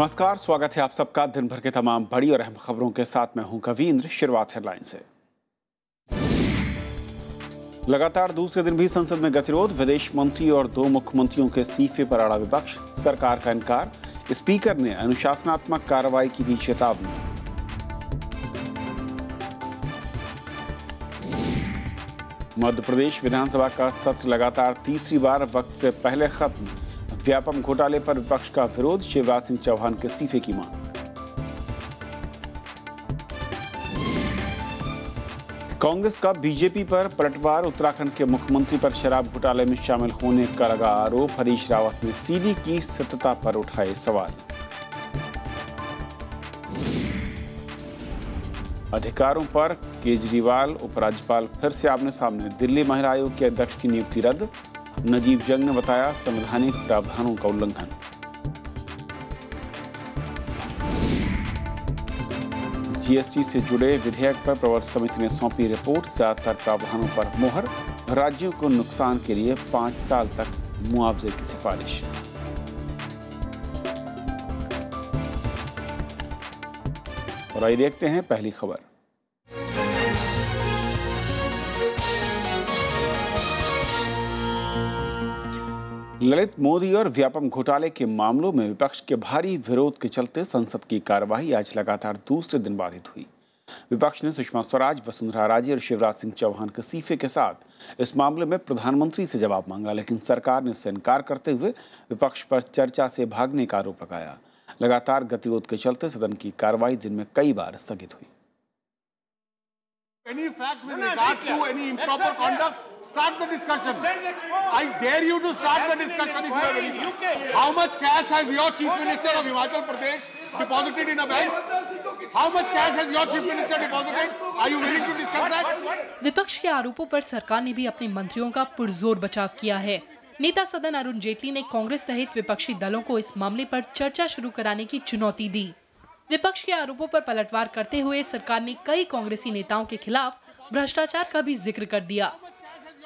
नमस्कार स्वागत है आप सबका दिन भर के तमाम बड़ी और अहम खबरों के साथ मैं हूं कवींद्र शुरुआत हेडलाइन से लगातार दूसरे दिन भी संसद में गतिरोध विदेश मंत्री और दो मुख्यमंत्रियों के इस्तीफे पर अड़ा विपक्ष सरकार का इनकार स्पीकर ने अनुशासनात्मक कार्रवाई की दी चेतावनी मध्य प्रदेश विधानसभा का सत्र लगातार तीसरी बार वक्त से पहले खत्म व्यापम घोटाले पर विपक्ष का विरोध शिवराज सिंह चौहान के इस्तीफे की मांग कांग्रेस का बीजेपी पर पलटवार उत्तराखंड के मुख्यमंत्री पर शराब घोटाले में शामिल होने का लगा आरोप हरीश रावत ने सीडी की सत्यता पर उठाए सवाल अधिकारों पर केजरीवाल उपराज्यपाल फिर से आमने सामने दिल्ली महिला आयोग के अध्यक्ष की नियुक्ति रद्द नजीब जंग ने बताया संवैधानिक प्रावधानों का उल्लंघन जीएसटी से जुड़े विधेयक पर प्रवर समिति ने सौंपी रिपोर्ट ज्यादातर प्रावधानों पर मोहर राज्यों को नुकसान के लिए पांच साल तक मुआवजे की सिफारिश और आइए देखते हैं पहली खबर ललित मोदी और व्यापम घोटाले के मामलों में विपक्ष के भारी विरोध के चलते संसद की कार्यवाही आज लगातार दूसरे दिन बाधित हुई विपक्ष ने सुषमा स्वराज वसुंधरा राजे और शिवराज सिंह चौहान के सीफे के साथ इस मामले में प्रधानमंत्री से जवाब मांगा लेकिन सरकार ने इससे इनकार करते हुए विपक्ष पर चर्चा से भागने का आरोप लगाया लगातार गतिरोध के चलते सदन की कार्यवाही दिन में कई बार स्थगित हुई any fact with no, no, regard to any improper conduct, clear. start the discussion. I dare you to start the discussion if you have any. How much cash has your Chief Minister of Himachal Pradesh deposited in a bank? How much cash has your Chief Minister deposited? Are you willing to discuss that? विपक्ष के आरोपों पर सरकार ने भी अपने मंत्रियों का पुरजोर बचाव किया है नेता सदन अरुण जेटली ने कांग्रेस सहित विपक्षी दलों को इस मामले पर चर्चा शुरू कराने की चुनौती दी विपक्ष के आरोपों पर पलटवार करते हुए सरकार ने कई कांग्रेसी नेताओं के खिलाफ भ्रष्टाचार का भी जिक्र कर दिया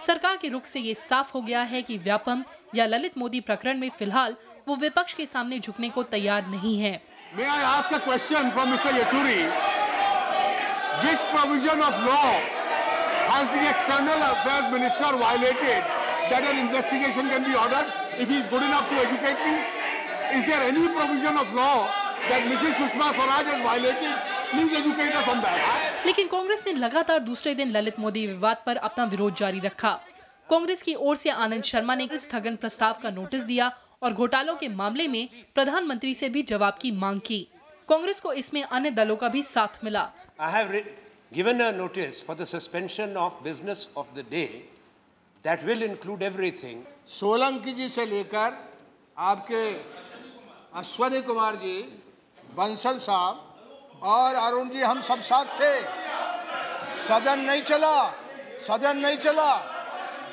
सरकार के रुख से ये साफ हो गया है कि व्यापम या ललित मोदी प्रकरण में फिलहाल वो विपक्ष के सामने झुकने को तैयार नहीं है लेकिन कांग्रेस ने लगातार दूसरे दिन ललित मोदी विवाद पर अपना विरोध जारी रखा कांग्रेस की ओर से आनंद शर्मा ने स्थगन प्रस्ताव का नोटिस दिया और घोटालों के मामले में प्रधानमंत्री से भी जवाब की मांग की कांग्रेस को इसमें अन्य दलों का भी साथ मिला given a notice for the suspension of business of the day that will include everything. Solanki जी से लेकर आपके अश्वनी कुमार जी बंसल साहब और अरुण जी हम सब साथ थे सदन नहीं चला सदन नहीं चला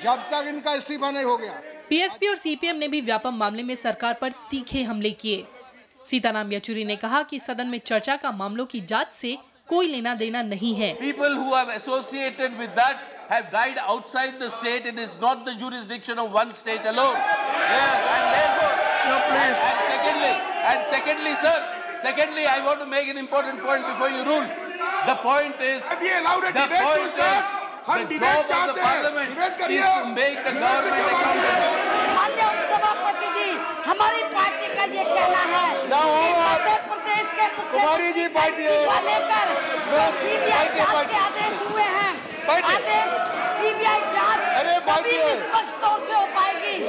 जब तक इनका इस्तीफा नहीं हो गया पीएसपी और सीपीएम ने भी व्यापम मामले में सरकार पर तीखे हमले किए सीताराम येचुरी ने कहा कि सदन में चर्चा का मामलों की जांच से कोई लेना देना नहीं है people who have associated with that have died outside the state it is not the of one state alone and and sir Secondly, I want to make an important point before you rule. The point is, the point is, the job of the parliament is to make the government accountable. हमारी party का ये कहना है कि मध्य प्रदेश के मुख्यमंत्री लेकर आदेश हुए हैं सीबीआई जांच अरे निष्पक्ष तौर से हो पाएगी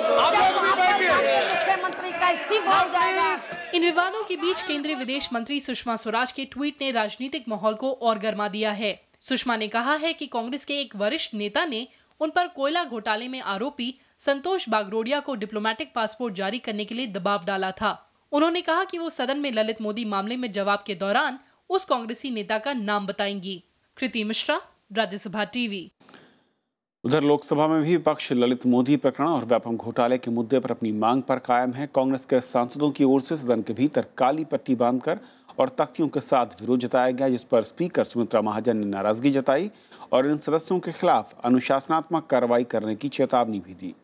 मुख्यमंत्री का इस्तीफा हो जाएगा इन विवादों के बीच केंद्रीय विदेश मंत्री सुषमा स्वराज के ट्वीट ने राजनीतिक माहौल को और गर्मा दिया है सुषमा ने कहा है कि कांग्रेस के एक वरिष्ठ नेता ने उन पर कोयला घोटाले में आरोपी संतोष बागरोडिया को डिप्लोमेटिक पासपोर्ट जारी करने के लिए दबाव डाला था उन्होंने कहा कि वो सदन में ललित मोदी मामले में जवाब के दौरान उस कांग्रेसी नेता का नाम बताएंगी कृति मिश्रा राज्यसभा टीवी उधर लोकसभा में भी विपक्ष ललित मोदी प्रकरण और व्यापम घोटाले के मुद्दे पर अपनी मांग पर कायम है कांग्रेस के सांसदों की ओर से सदन के भीतर काली पट्टी बांधकर और तख्तियों के साथ विरोध जताया गया जिस पर स्पीकर सुमित्रा महाजन ने नाराजगी जताई और इन सदस्यों के खिलाफ अनुशासनात्मक कार्रवाई करने की चेतावनी भी दी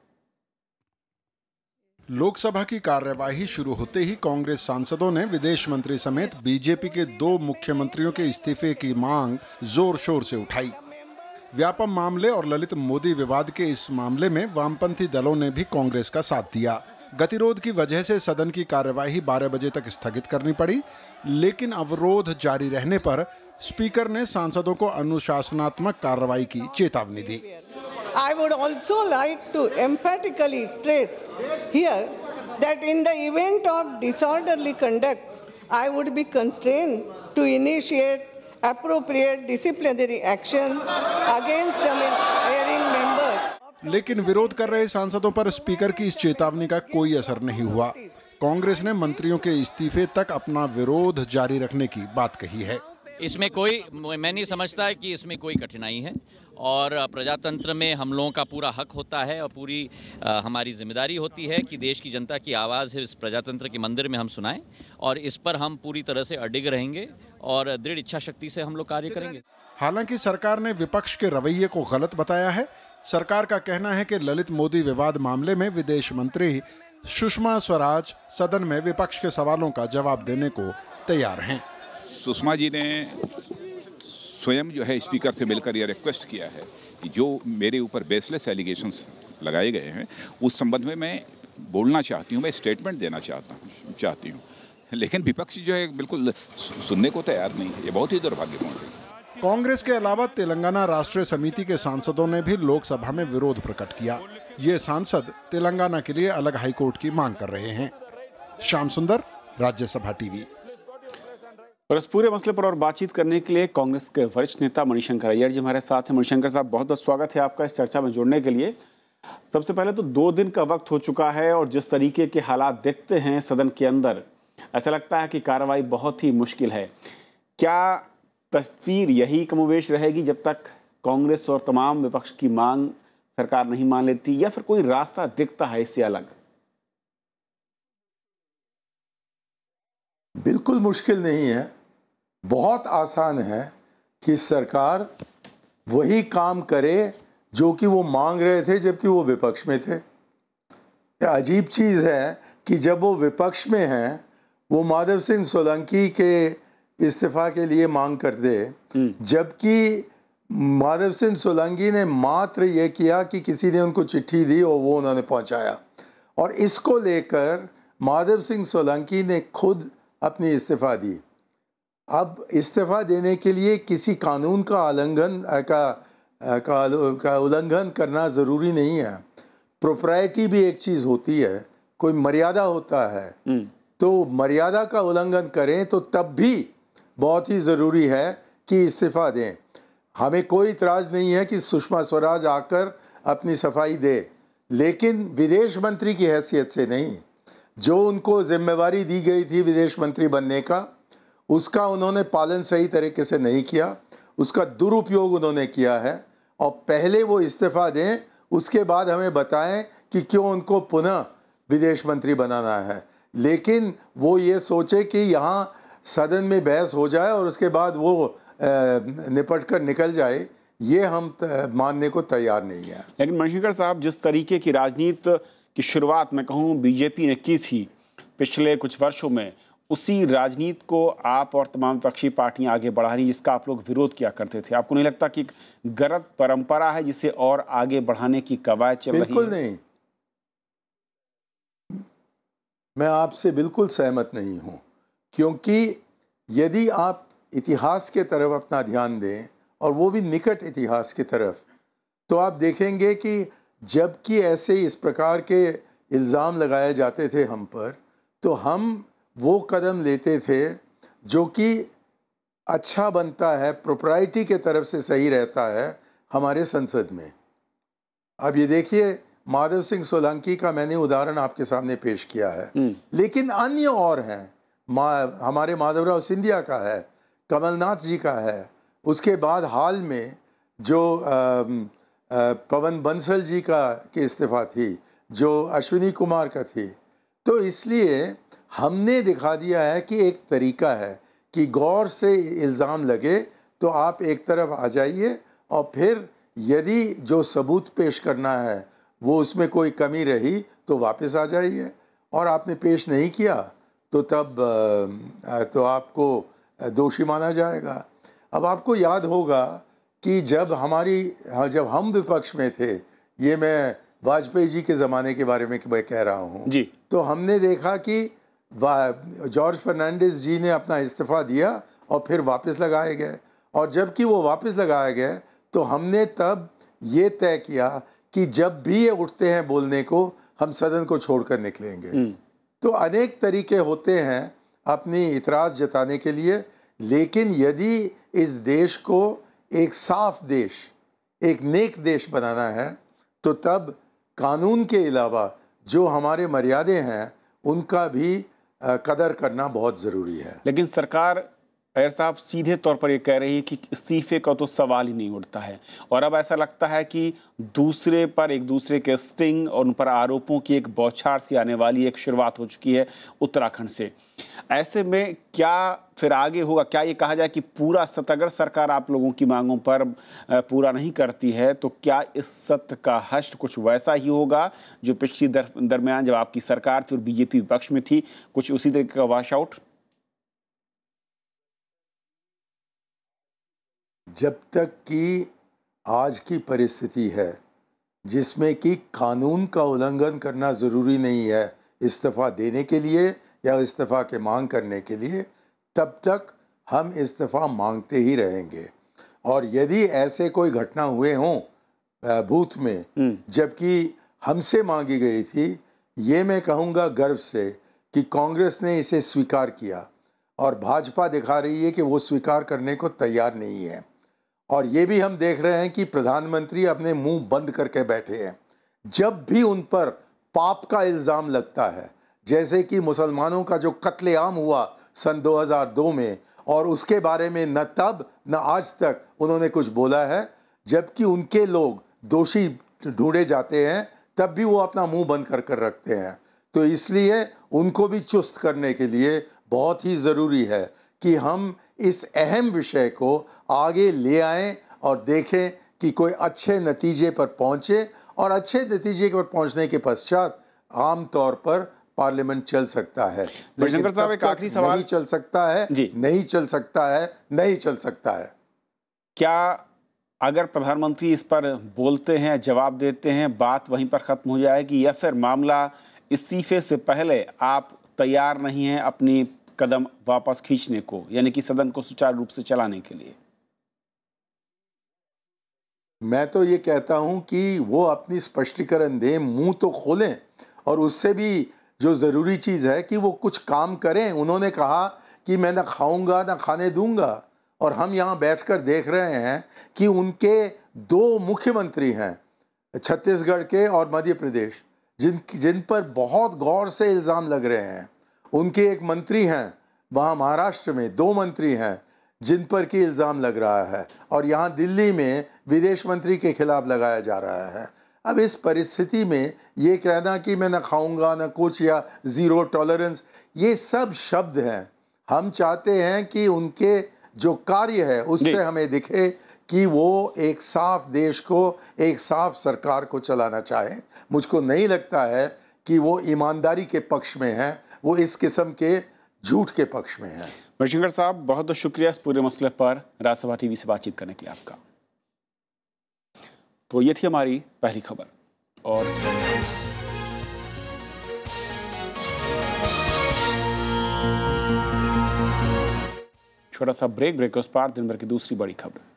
लोकसभा की कार्यवाही शुरू होते ही कांग्रेस सांसदों ने विदेश मंत्री समेत बीजेपी के दो मुख्यमंत्रियों के इस्तीफे की मांग जोर शोर से उठाई व्यापम मामले और ललित मोदी विवाद के इस मामले में वामपंथी दलों ने भी कांग्रेस का साथ दिया गतिरोध की वजह से सदन की कार्यवाही 12 बजे तक स्थगित करनी पड़ी लेकिन अवरोध जारी रहने पर स्पीकर ने सांसदों को अनुशासनात्मक कार्रवाई की चेतावनी दी I would also like to emphatically stress here that in the event of disorderly conduct, I would be constrained to initiate appropriate disciplinary action against the hearing members. लेकिन विरोध कर रहे सांसदों पर स्पीकर की इस चेतावनी का कोई असर नहीं हुआ कांग्रेस ने मंत्रियों के इस्तीफे तक अपना विरोध जारी रखने की बात कही है इसमें कोई मैं नहीं समझता है कि इसमें कोई कठिनाई है और प्रजातंत्र में हम लोगों का पूरा हक होता है और पूरी हमारी जिम्मेदारी होती है कि देश की जनता की आवाज़ है इस प्रजातंत्र के मंदिर में हम सुनाएं और इस पर हम पूरी तरह से अडिग रहेंगे और दृढ़ इच्छा शक्ति से हम लोग कार्य करेंगे हालांकि सरकार ने विपक्ष के रवैये को गलत बताया है सरकार का कहना है कि ललित मोदी विवाद मामले में विदेश मंत्री सुषमा स्वराज सदन में विपक्ष के सवालों का जवाब देने को तैयार हैं सुषमा जी ने स्वयं जो है स्पीकर से मिलकर यह रिक्वेस्ट किया है कि जो मेरे ऊपर बेसलेस एलिगेशंस लगाए गए हैं उस संबंध में मैं बोलना चाहती हूँ मैं स्टेटमेंट देना चाहता हूँ चाहती हूँ लेकिन विपक्ष जो है बिल्कुल सुनने को तैयार नहीं है ये बहुत ही दुर्भाग्यपूर्ण है कांग्रेस के अलावा तेलंगाना राष्ट्रीय समिति के सांसदों ने भी लोकसभा में विरोध प्रकट किया ये सांसद तेलंगाना के लिए अलग हाईकोर्ट की मांग कर रहे हैं श्याम सुंदर राज्यसभा टीवी और इस पूरे मसले पर और बातचीत करने के लिए कांग्रेस के वरिष्ठ नेता मणिशंकर अय्यर जी हमारे साथ हैं मणिशंकर साहब बहुत बहुत स्वागत है आपका इस चर्चा में जुड़ने के लिए सबसे पहले तो दो दिन का वक्त हो चुका है और जिस तरीके के हालात देखते हैं सदन के अंदर ऐसा लगता है कि कार्रवाई बहुत ही मुश्किल है क्या तस्वीर यही कमोवेश रहेगी जब तक कांग्रेस और तमाम विपक्ष की मांग सरकार नहीं मान लेती या फिर कोई रास्ता दिखता है इससे अलग बिल्कुल मुश्किल नहीं है बहुत आसान है कि सरकार वही काम करे जो कि वो मांग रहे थे जबकि वो विपक्ष में थे अजीब चीज़ है कि जब वो विपक्ष में हैं वो माधव सिंह सोलंकी के इस्तीफा के लिए मांग कर दे हम्म। जबकि माधव सिंह सोलंकी ने मात्र ये किया कि किसी ने उनको चिट्ठी दी और वो उन्होंने पहुंचाया और इसको लेकर माधव सिंह सोलंकी ने खुद अपनी इस्तीफा दी अब इस्तीफा देने के लिए किसी कानून का उल्लंघन का का, का उल्लंघन करना ज़रूरी नहीं है प्रोप्राइटी भी एक चीज़ होती है कोई मर्यादा होता है हम्म। तो मर्यादा का उल्लंघन करें तो तब भी बहुत ही ज़रूरी है कि इस्तीफा दें हमें कोई इतराज़ नहीं है कि सुषमा स्वराज आकर अपनी सफाई दे लेकिन विदेश मंत्री की हैसियत से नहीं जो उनको जिम्मेवारी दी गई थी विदेश मंत्री बनने का उसका उन्होंने पालन सही तरीके से नहीं किया उसका दुरुपयोग उन्होंने किया है और पहले वो इस्तीफा दें उसके बाद हमें बताएं कि क्यों उनको पुनः विदेश मंत्री बनाना है लेकिन वो ये सोचे कि यहाँ सदन में बहस हो जाए और उसके बाद वो निपट कर निकल जाए ये हम मानने को तैयार नहीं है लेकिन मंशीकर साहब जिस तरीके की राजनीति की शुरुआत मैं कहूँ बीजेपी ने की थी पिछले कुछ वर्षों में उसी राजनीति को आप और तमाम विपक्षी पार्टियां आगे बढ़ा रही जिसका आप लोग विरोध किया करते थे आपको नहीं लगता कि गलत परंपरा है जिसे और आगे बढ़ाने की कवायद चल रही बिल्कुल नहीं मैं आपसे बिल्कुल सहमत नहीं हूं क्योंकि यदि आप इतिहास के तरफ अपना ध्यान दें और वो भी निकट इतिहास की तरफ तो आप देखेंगे कि जबकि ऐसे इस प्रकार के इल्ज़ाम लगाए जाते थे हम पर तो हम वो कदम लेते थे जो कि अच्छा बनता है प्रोपराइटी के तरफ से सही रहता है हमारे संसद में अब ये देखिए माधव सिंह सोलंकी का मैंने उदाहरण आपके सामने पेश किया है हम्म। लेकिन अन्य और हैं मा, हमारे माधवराव सिंधिया का है कमलनाथ जी का है उसके बाद हाल में जो पवन बंसल जी का की इस्तीफा थी जो अश्विनी कुमार का थी तो इसलिए हमने दिखा दिया है कि एक तरीका है कि गौर से इल्ज़ाम लगे तो आप एक तरफ आ जाइए और फिर यदि जो सबूत पेश करना है वो उसमें कोई कमी रही तो वापस आ जाइए और आपने पेश नहीं किया तो तब तो आपको दोषी माना जाएगा अब आपको याद होगा कि जब हमारी हाँ, जब हम विपक्ष में थे ये मैं वाजपेयी जी के ज़माने के बारे में मैं कह रहा हूँ जी तो हमने देखा कि जॉर्ज फर्नांडिस जी ने अपना इस्तीफा दिया और फिर वापस लगाए गए और जबकि वो वापस लगाए गए तो हमने तब ये तय किया कि जब भी ये उठते हैं बोलने को हम सदन को छोड़कर निकलेंगे हम्म। तो अनेक तरीके होते हैं अपनी इतराज जताने के लिए लेकिन यदि इस देश को एक साफ देश एक नेक देश बनाना है तो तब कानून के अलावा जो हमारे मर्यादे हैं उनका भी कदर करना बहुत ज़रूरी है लेकिन सरकार अयर साहब सीधे तौर पर ये कह रही है कि इस्तीफे का तो सवाल ही नहीं उठता है और अब ऐसा लगता है कि दूसरे पर एक दूसरे के स्टिंग और उन पर आरोपों की एक बौछार सी आने वाली एक शुरुआत हो चुकी है उत्तराखंड से ऐसे में क्या फिर आगे होगा क्या ये कहा जाए कि पूरा सत्र अगर सरकार आप लोगों की मांगों पर पूरा नहीं करती है तो क्या इस सत्र का हष्ट कुछ वैसा ही होगा जो पिछली दर, दरमियान जब आपकी सरकार थी और बीजेपी विपक्ष में थी कुछ उसी तरीके का वाश आउट जब तक कि आज की परिस्थिति है जिसमें कि कानून का उल्लंघन करना ज़रूरी नहीं है इस्तीफ़ा देने के लिए या इस्तीफ़ा के मांग करने के लिए तब तक हम इस्तीफ़ा मांगते ही रहेंगे और यदि ऐसे कोई घटना हुए हों भूत में हम्म। जबकि हमसे मांगी गई थी ये मैं कहूँगा गर्व से कि कांग्रेस ने इसे स्वीकार किया और भाजपा दिखा रही है कि वो स्वीकार करने को तैयार नहीं है और ये भी हम देख रहे हैं कि प्रधानमंत्री अपने मुंह बंद करके बैठे हैं जब भी उन पर पाप का इल्ज़ाम लगता है जैसे कि मुसलमानों का जो कत्लेआम हुआ सन 2002 में और उसके बारे में न तब न आज तक उन्होंने कुछ बोला है जबकि उनके लोग दोषी ढूंढे जाते हैं तब भी वो अपना मुंह बंद कर कर रखते हैं तो इसलिए उनको भी चुस्त करने के लिए बहुत ही ज़रूरी है कि हम इस अहम विषय को आगे ले आए और देखें कि कोई अच्छे नतीजे पर पहुंचे और अच्छे नतीजे पर पहुंचने के पश्चात आम तौर पर पार्लियामेंट चल सकता है साहब एक आखिरी सवाल नहीं चल सकता है नहीं चल सकता है नहीं चल सकता है क्या अगर प्रधानमंत्री इस पर बोलते हैं जवाब देते हैं बात वहीं पर ख़त्म हो जाएगी या फिर मामला इस्तीफे से पहले आप तैयार नहीं हैं अपनी कदम वापस खींचने को यानी कि सदन को सुचारू रूप से चलाने के लिए मैं तो ये कहता हूं कि वो अपनी स्पष्टीकरण दें मुंह तो खोलें और उससे भी जो ज़रूरी चीज़ है कि वो कुछ काम करें उन्होंने कहा कि मैं ना खाऊंगा ना खाने दूंगा और हम यहाँ बैठकर देख रहे हैं कि उनके दो मुख्यमंत्री हैं छत्तीसगढ़ के और मध्य प्रदेश जिन जिन पर बहुत गौर से इल्ज़ाम लग रहे हैं उनके एक मंत्री हैं वहाँ महाराष्ट्र में दो मंत्री हैं जिन पर कि इल्ज़ाम लग रहा है और यहाँ दिल्ली में विदेश मंत्री के खिलाफ लगाया जा रहा है अब इस परिस्थिति में ये कहना कि मैं न खाऊंगा न कुछ या ज़ीरो टॉलरेंस ये सब शब्द हैं हम चाहते हैं कि उनके जो कार्य है उससे हमें दिखे कि वो एक साफ देश को एक साफ सरकार को चलाना चाहे मुझको नहीं लगता है कि वो ईमानदारी के पक्ष में हैं वो इस किस्म के झूठ के पक्ष में है भटशंकर साहब बहुत बहुत शुक्रिया इस पूरे मसले पर राज्यसभा टीवी से बातचीत करने के लिए आपका तो ये थी हमारी पहली खबर और छोटा सा ब्रेक ब्रेक के उस पार दिन भर की दूसरी बड़ी खबर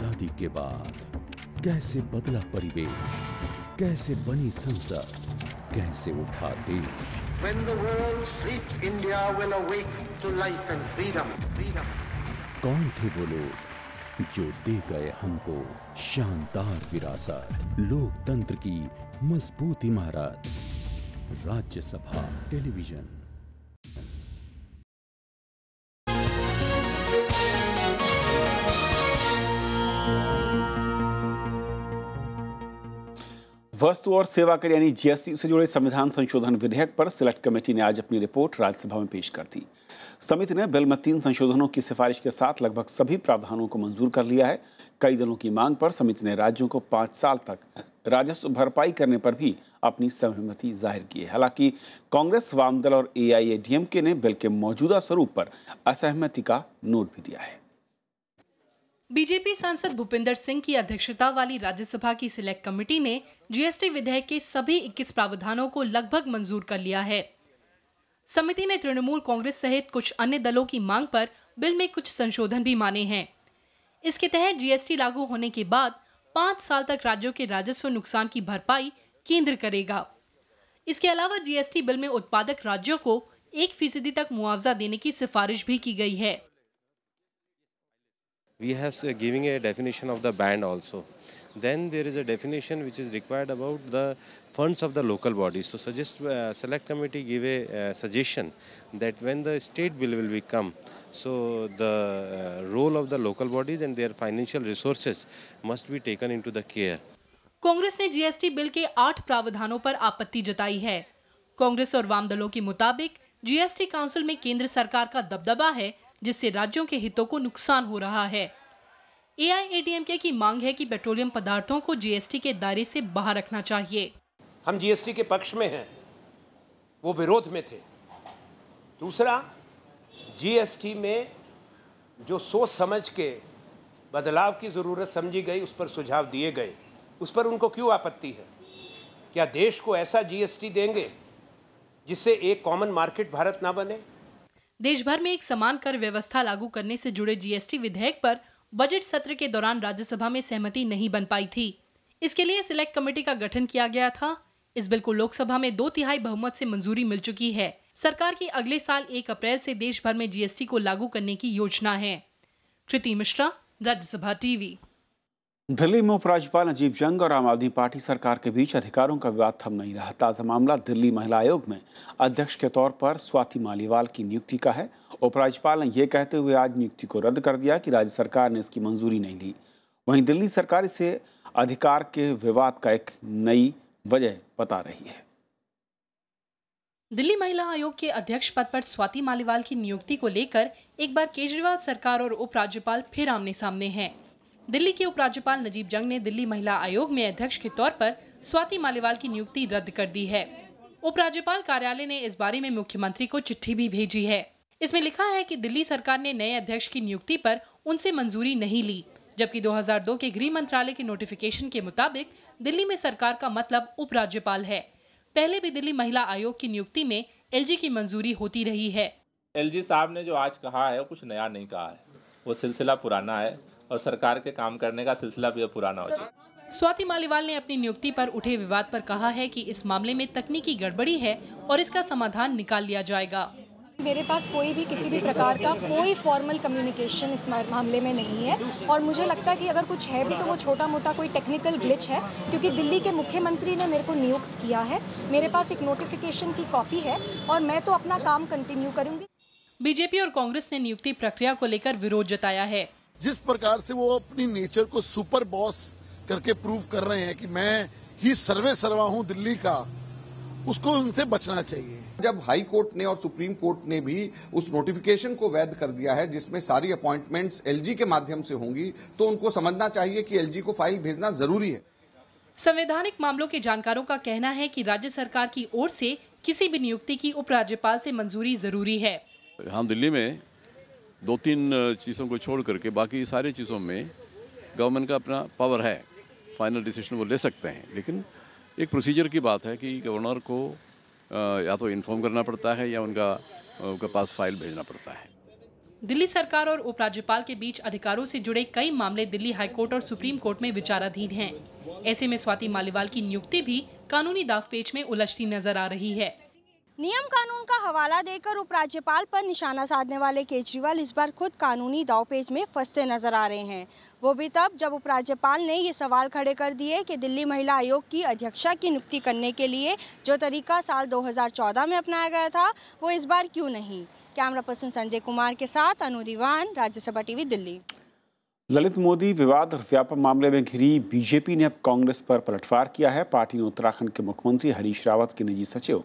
आजादी के बाद कैसे बदला परिवेश कैसे बनी संसद कैसे उठा देश When the world sleeps, India will awake to life and freedom. freedom. कौन थे वो लोग जो दे गए हमको शानदार विरासत लोकतंत्र की मजबूत इमारत राज्यसभा टेलीविजन वस्तु और सेवा कर यानी जीएसटी से जुड़े संविधान संशोधन विधेयक पर सिलेक्ट कमेटी ने आज अपनी रिपोर्ट राज्यसभा में पेश कर दी समिति ने बिल में तीन संशोधनों की सिफारिश के साथ लगभग सभी प्रावधानों को मंजूर कर लिया है कई दलों की मांग पर समिति ने राज्यों को पाँच साल तक राजस्व भरपाई करने पर भी अपनी सहमति जाहिर की है हालांकि कांग्रेस वामदल और ए ने बिल के मौजूदा स्वरूप पर असहमति का नोट भी दिया है बीजेपी सांसद भूपेंद्र सिंह की अध्यक्षता वाली राज्यसभा की सिलेक्ट कमेटी ने जीएसटी विधेयक के सभी 21 प्रावधानों को लगभग मंजूर कर लिया है समिति ने तृणमूल कांग्रेस सहित कुछ अन्य दलों की मांग पर बिल में कुछ संशोधन भी माने हैं इसके तहत जीएसटी लागू होने के बाद पाँच साल तक राज्यों के राजस्व नुकसान की भरपाई केंद्र करेगा इसके अलावा जीएसटी बिल में उत्पादक राज्यों को एक फीसदी तक मुआवजा देने की सिफारिश भी की गई है we have uh, giving a definition of the band also. Then there is a definition which is required about the funds of the local bodies. So suggest uh, select committee give a uh, suggestion that when the state bill will be come so the uh, role of the local bodies and their financial resources must be taken into the care. Congress ने GST bill के आठ प्रावधानों पर आपत्ति जताई है कांग्रेस और वाम दलों के मुताबिक जीएसटी काउंसिल में केंद्र सरकार का दबदबा है जिससे राज्यों के हितों को नुकसान हो रहा है ए आई की मांग है कि पेट्रोलियम पदार्थों को जीएसटी के दायरे से बाहर रखना चाहिए हम जीएसटी के पक्ष में हैं वो विरोध में थे दूसरा जीएसटी में जो सोच समझ के बदलाव की ज़रूरत समझी गई उस पर सुझाव दिए गए उस पर उनको क्यों आपत्ति है क्या देश को ऐसा जीएसटी देंगे जिससे एक कॉमन मार्केट भारत ना बने देश भर में एक समान कर व्यवस्था लागू करने से जुड़े जीएसटी विधेयक पर बजट सत्र के दौरान राज्यसभा में सहमति नहीं बन पाई थी इसके लिए सिलेक्ट कमेटी का गठन किया गया था इस बिल को लोकसभा में दो तिहाई बहुमत से मंजूरी मिल चुकी है सरकार की अगले साल एक अप्रैल से देश भर में जीएसटी को लागू करने की योजना है कृति मिश्रा राज्यसभा टीवी दिल्ली में उपराज्यपाल अजीब जंग और आम आदमी पार्टी सरकार के बीच अधिकारों का विवाद थम नहीं रहा ताज़ा मामला दिल्ली महिला आयोग में अध्यक्ष के तौर पर स्वाति मालीवाल की नियुक्ति का है उपराज्यपाल ने यह कहते हुए आज नियुक्ति को रद्द कर दिया कि राज्य सरकार ने इसकी मंजूरी नहीं दी वहीं दिल्ली सरकार इसे अधिकार के विवाद का एक नई वजह बता रही है दिल्ली महिला आयोग के अध्यक्ष पद पर स्वाति मालीवाल की नियुक्ति को लेकर एक बार केजरीवाल सरकार और उपराज्यपाल फिर आमने सामने हैं दिल्ली के उपराज्यपाल नजीब जंग ने दिल्ली महिला आयोग में अध्यक्ष के तौर पर स्वाति मालीवाल की नियुक्ति रद्द कर दी है उपराज्यपाल कार्यालय ने इस बारे में मुख्यमंत्री को चिट्ठी भी भेजी है इसमें लिखा है कि दिल्ली सरकार ने नए अध्यक्ष की नियुक्ति पर उनसे मंजूरी नहीं ली जबकि 2002 के गृह मंत्रालय के नोटिफिकेशन के मुताबिक दिल्ली में सरकार का मतलब उपराज्यपाल है पहले भी दिल्ली महिला आयोग की नियुक्ति में एलजी की मंजूरी होती रही है एलजी साहब ने जो आज कहा है वो कुछ नया नहीं कहा है वो सिलसिला पुराना है और सरकार के काम करने का सिलसिला भी पुराना हो जाए स्वाति मालीवाल ने अपनी नियुक्ति पर उठे विवाद पर कहा है कि इस मामले में तकनीकी गड़बड़ी है और इसका समाधान निकाल लिया जाएगा मेरे पास कोई भी किसी भी प्रकार का कोई फॉर्मल कम्युनिकेशन इस मामले में नहीं है और मुझे लगता है कि अगर कुछ है भी तो वो छोटा मोटा कोई टेक्निकल ग्लिच है क्योंकि दिल्ली के मुख्यमंत्री ने मेरे को नियुक्त किया है मेरे पास एक नोटिफिकेशन की कॉपी है और मैं तो अपना काम कंटिन्यू करूँगी बीजेपी और कांग्रेस ने नियुक्ति प्रक्रिया को लेकर विरोध जताया है जिस प्रकार से वो अपनी नेचर को सुपर बॉस करके प्रूव कर रहे हैं कि मैं ही सर्वे सर्वा हूं दिल्ली का उसको उनसे बचना चाहिए जब हाई कोर्ट ने और सुप्रीम कोर्ट ने भी उस नोटिफिकेशन को वैध कर दिया है जिसमें सारी अपॉइंटमेंट्स एलजी के माध्यम से होंगी तो उनको समझना चाहिए कि एलजी को फाइल भेजना जरूरी है संवैधानिक मामलों के जानकारों का कहना है कि राज्य सरकार की ओर से किसी भी नियुक्ति की उपराज्यपाल से मंजूरी जरूरी है हम हाँ, दिल्ली में दो तीन चीज़ों को छोड़ करके बाकी सारे चीज़ों में गवर्नमेंट का अपना पावर है फाइनल डिसीजन वो ले सकते हैं लेकिन एक प्रोसीजर की बात है कि गवर्नर को या तो इन्फॉर्म करना पड़ता है या उनका उनके पास फाइल भेजना पड़ता है दिल्ली सरकार और उपराज्यपाल के बीच अधिकारों से जुड़े कई मामले दिल्ली हाईकोर्ट और सुप्रीम कोर्ट में विचाराधीन हैं। ऐसे में स्वाति मालीवाल की नियुक्ति भी कानूनी दाव पेच में उलझती नजर आ रही है नियम कानून का हवाला देकर उपराज्यपाल पर निशाना साधने वाले केजरीवाल इस बार खुद कानूनी दावपेज में फंसते नजर आ रहे हैं वो भी तब जब उपराज्यपाल ने ये सवाल खड़े कर दिए कि दिल्ली महिला आयोग की अध्यक्षा की नियुक्ति करने के लिए जो तरीका साल 2014 में अपनाया गया था वो इस बार क्यों नहीं कैमरा पर्सन संजय कुमार के साथ अनु दीवान राज्यसभा टीवी दिल्ली ललित मोदी विवाद और व्यापक मामले में घिरी बीजेपी ने अब कांग्रेस पर पलटवार किया है पार्टी ने उत्तराखंड के मुख्यमंत्री हरीश रावत के निजी सचिव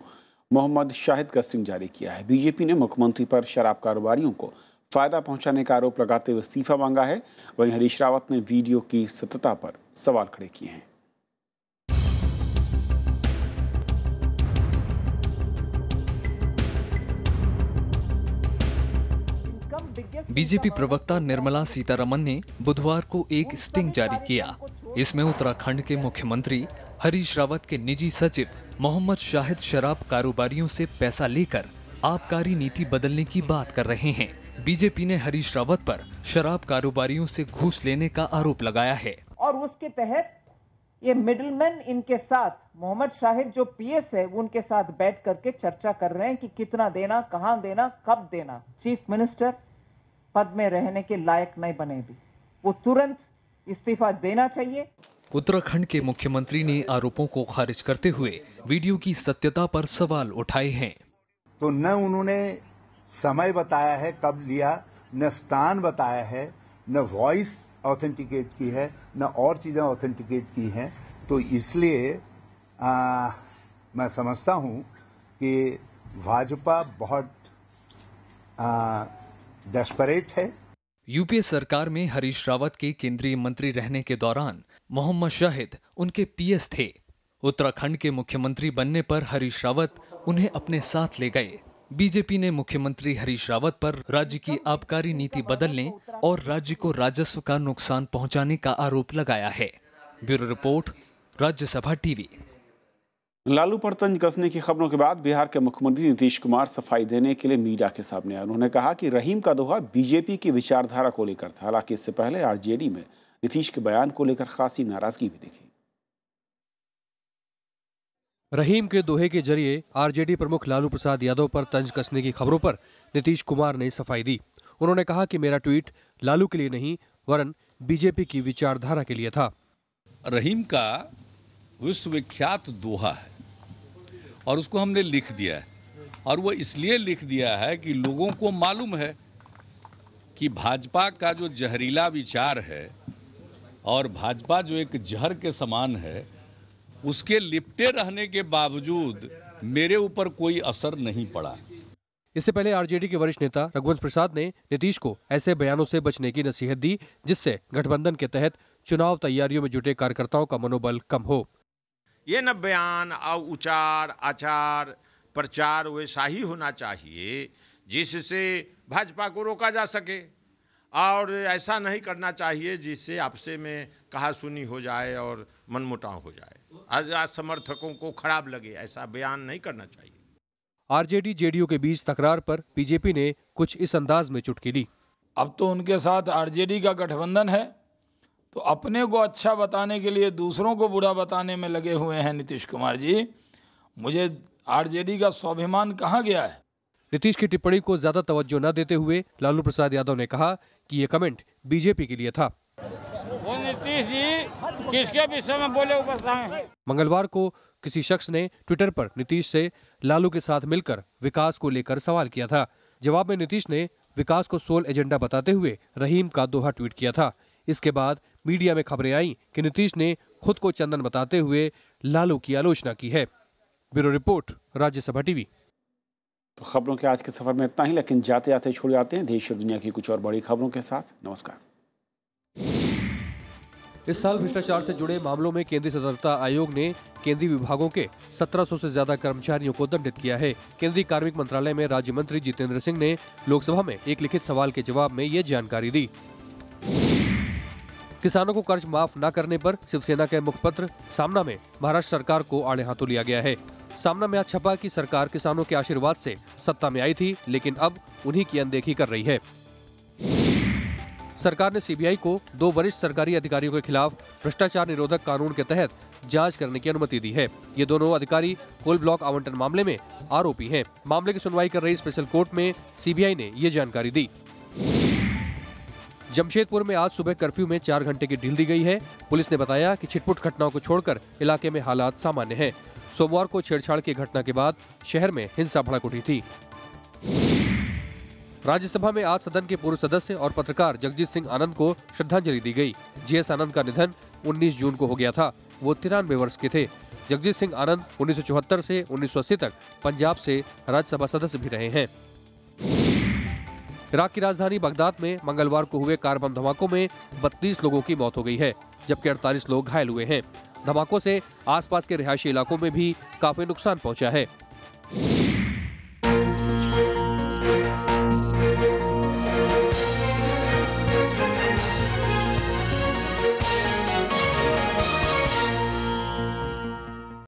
मोहम्मद शाहिद का सिंह जारी किया है बीजेपी ने मुख्यमंत्री पर शराब कारोबारियों को फायदा पहुंचाने का आरोप लगाते हुए इस्तीफा मांगा है वहीं हरीश रावत ने वीडियो की सत्यता पर सवाल खड़े किए हैं बीजेपी प्रवक्ता निर्मला सीतारमन ने बुधवार को एक स्टिंग जारी किया इसमें उत्तराखंड के मुख्यमंत्री हरीश रावत के निजी सचिव मोहम्मद शाहिद शराब कारोबारियों से पैसा लेकर आबकारी नीति बदलने की बात कर रहे हैं बीजेपी ने हरीश रावत पर शराब कारोबारियों से घूस लेने का आरोप लगाया है और उसके तहत ये मिडलमैन इनके साथ मोहम्मद शाहिद जो पीएस है वो उनके साथ बैठ करके चर्चा कर रहे हैं कि कितना देना कहाँ देना कब देना चीफ मिनिस्टर पद में रहने के लायक नहीं बने भी वो तुरंत इस्तीफा देना चाहिए उत्तराखंड के मुख्यमंत्री ने आरोपों को खारिज करते हुए वीडियो की सत्यता पर सवाल उठाए हैं तो न उन्होंने समय बताया है कब लिया न स्थान बताया है न वॉइस ऑथेंटिकेट की है न और चीजें ऑथेंटिकेट की हैं तो इसलिए आ, मैं समझता हूं कि भाजपा बहुत डेस्परेट है यूपीए सरकार में हरीश रावत के केंद्रीय मंत्री रहने के दौरान मोहम्मद शाहिद उनके पीएस थे उत्तराखंड के मुख्यमंत्री बनने पर हरीश रावत उन्हें अपने साथ ले गए बीजेपी ने मुख्यमंत्री हरीश रावत पर राज्य की आबकारी नीति बदलने और राज्य को राजस्व का नुकसान पहुंचाने का आरोप लगाया है bureau report Rajya Sabha TV Lalu पर तंज कसने की खबरों के बाद बिहार के मुख्यमंत्री नीतीश कुमार सफाई देने के लिए मीडिया के सामने आए उन्होंने कहा कि रहीम का दोहा बीजेपी की विचारधारा को लेकर था हालांकि इससे पहले आरजेडी में नीतीश के बयान को लेकर खासी नाराजगी भी दिखी रहीम के दोहे के जरिए आरजेडी प्रमुख लालू प्रसाद यादव पर तंज कसने की खबरों पर नीतीश कुमार ने सफाई दी उन्होंने कहा कि मेरा ट्वीट लालू के लिए नहीं वरन बीजेपी की विचारधारा के लिए था रहीम का विश्वविख्यात दोहा है और उसको हमने लिख दिया है और वो इसलिए लिख दिया है कि लोगों को मालूम है कि भाजपा का जो जहरीला विचार है और भाजपा जो एक जहर के समान है उसके लिपटे रहने के बावजूद मेरे ऊपर कोई असर नहीं पड़ा इससे पहले आरजेडी के वरिष्ठ नेता रघुवंश प्रसाद ने नीतीश को ऐसे बयानों से बचने की नसीहत दी जिससे गठबंधन के तहत चुनाव तैयारियों में जुटे कार्यकर्ताओं का मनोबल कम हो ये न बयान और उचार आचार प्रचार वैसा ही होना चाहिए जिससे भाजपा को रोका जा सके और ऐसा नहीं करना चाहिए जिससे आपसे में कहा सुनी हो जाए और मनमुटाव हो जाए आज समर्थकों को खराब लगे ऐसा बयान नहीं करना चाहिए आरजेडी जेडीयू के बीच तकरार पर बीजेपी ने कुछ इस अंदाज में चुटकी ली अब तो उनके साथ आरजेडी का गठबंधन है तो अपने को अच्छा बताने के लिए दूसरों को बुरा बताने में लगे हुए हैं नीतीश कुमार जी मुझे आरजेडी का स्वाभिमान कहाँ गया है नीतीश की टिप्पणी को ज्यादा तवज्जो न देते हुए लालू प्रसाद यादव ने कहा कि ये कमेंट बीजेपी के लिए था वो नीतीश जी किसके विषय में बोले मंगलवार को किसी शख्स ने ट्विटर पर नीतीश से लालू के साथ मिलकर विकास को लेकर सवाल किया था जवाब में नीतीश ने विकास को सोल एजेंडा बताते हुए रहीम का दोहा ट्वीट किया था इसके बाद मीडिया में खबरें आईं कि नीतीश ने खुद को चंदन बताते हुए लालू की आलोचना की है ब्यूरो रिपोर्ट राज्यसभा टीवी तो खबरों के आज के सफर में इतना ही लेकिन जाते जाते छोड़ जाते हैं देश और दुनिया की कुछ और बड़ी खबरों के साथ नमस्कार इस साल भ्रष्टाचार से जुड़े मामलों में केंद्रीय सतर्कता आयोग ने केंद्रीय विभागों के 1700 से ज्यादा कर्मचारियों को दंडित किया है केंद्रीय कार्मिक मंत्रालय में राज्य मंत्री जितेंद्र सिंह ने लोकसभा में एक लिखित सवाल के जवाब में ये जानकारी दी किसानों को कर्ज माफ न करने पर शिवसेना के मुखपत्र सामना में महाराष्ट्र सरकार को आड़े हाथों लिया गया है सामना में आज छपा कि सरकार किसानों के आशीर्वाद से सत्ता में आई थी लेकिन अब उन्हीं की अनदेखी कर रही है सरकार ने सीबीआई को दो वरिष्ठ सरकारी अधिकारियों के खिलाफ भ्रष्टाचार निरोधक कानून के तहत जांच करने की अनुमति दी है ये दोनों अधिकारी कोल ब्लॉक आवंटन मामले में आरोपी हैं। मामले की सुनवाई कर रही स्पेशल कोर्ट में सीबीआई ने ये जानकारी दी जमशेदपुर में आज सुबह कर्फ्यू में चार घंटे की ढील दी गई है पुलिस ने बताया कि छिटपुट घटनाओं को छोड़कर इलाके में हालात सामान्य हैं सोमवार को छेड़छाड़ की घटना के बाद शहर में हिंसा भड़क उठी थी राज्यसभा में आज सदन के पूर्व सदस्य और पत्रकार जगजीत सिंह आनंद को श्रद्धांजलि दी गई। एस आनंद का निधन 19 जून को हो गया था वो तिरानवे वर्ष के थे जगजीत सिंह आनंद उन्नीस से 1980 तक पंजाब से राज्यसभा सदस्य भी रहे हैं इराक की राजधानी बगदाद में मंगलवार को हुए कार बम धमाकों में बत्तीस लोगों की मौत हो गई है जबकि अड़तालीस लोग घायल हुए हैं धमाकों से आसपास के रिहायशी इलाकों में भी काफी नुकसान पहुंचा है